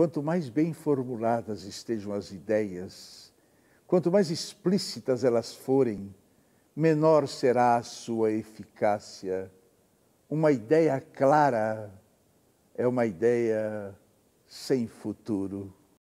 Quanto mais bem formuladas estejam as ideias, quanto mais explícitas elas forem, menor será a sua eficácia. Uma ideia clara é uma ideia sem futuro.